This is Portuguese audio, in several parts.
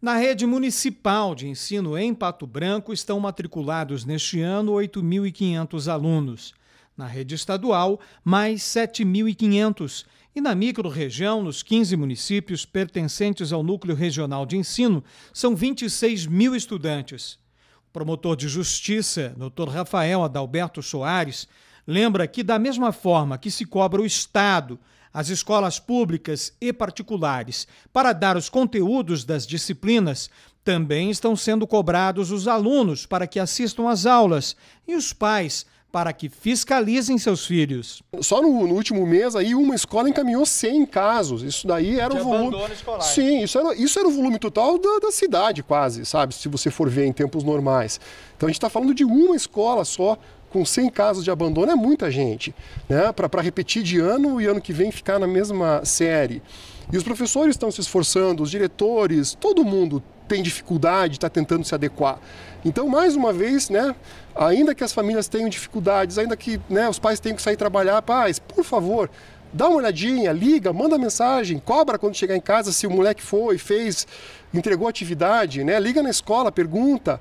Na rede municipal de ensino em Pato Branco estão matriculados neste ano 8.500 alunos. Na rede estadual, mais 7.500. E na micro-região, nos 15 municípios pertencentes ao Núcleo Regional de Ensino, são 26 mil estudantes. O promotor de justiça, Dr. Rafael Adalberto Soares, Lembra que, da mesma forma que se cobra o Estado, as escolas públicas e particulares para dar os conteúdos das disciplinas, também estão sendo cobrados os alunos para que assistam às aulas e os pais para que fiscalizem seus filhos. Só no, no, último mês aí uma escola encaminhou 100 casos. Isso daí era De o volume. Escolar. Sim, isso era, isso era o volume total da, da cidade quase, sabe? Se você for ver em tempos normais. Então a gente está falando de uma escola só com 100 casos de abandono é muita gente, né? Para repetir de ano e ano que vem ficar na mesma série. E os professores estão se esforçando, os diretores, todo mundo tem dificuldade, está tentando se adequar. Então, mais uma vez, né? Ainda que as famílias tenham dificuldades, ainda que né, os pais tenham que sair trabalhar, pais, por favor, dá uma olhadinha, liga, manda mensagem, cobra quando chegar em casa se o moleque foi, fez, entregou atividade, né? Liga na escola, pergunta.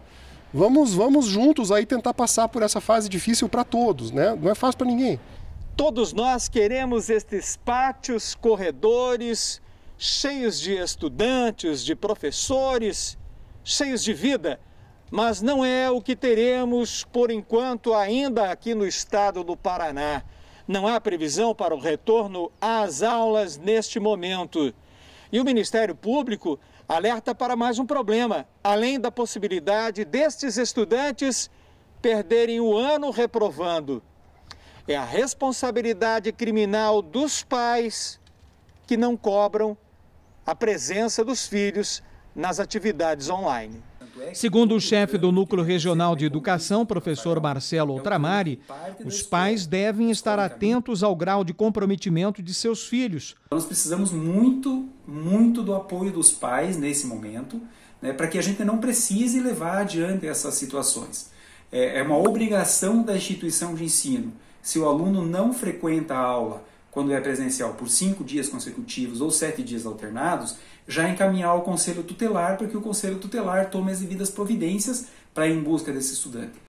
Vamos, vamos juntos aí tentar passar por essa fase difícil para todos, né? Não é fácil para ninguém. Todos nós queremos estes pátios, corredores cheios de estudantes, de professores, cheios de vida, mas não é o que teremos por enquanto ainda aqui no estado do Paraná. Não há previsão para o retorno às aulas neste momento. E o Ministério Público alerta para mais um problema, além da possibilidade destes estudantes perderem o ano reprovando. É a responsabilidade criminal dos pais que não cobram a presença dos filhos nas atividades online. Segundo o chefe do Núcleo Regional de Educação, professor Marcelo Ultramari, os pais devem estar atentos ao grau de comprometimento de seus filhos. Nós precisamos muito, muito do apoio dos pais nesse momento, né, para que a gente não precise levar adiante essas situações. É, é uma obrigação da instituição de ensino. Se o aluno não frequenta a aula, quando é presencial, por cinco dias consecutivos ou sete dias alternados, já encaminhar ao conselho tutelar para que o conselho tutelar tome as devidas providências para ir em busca desse estudante.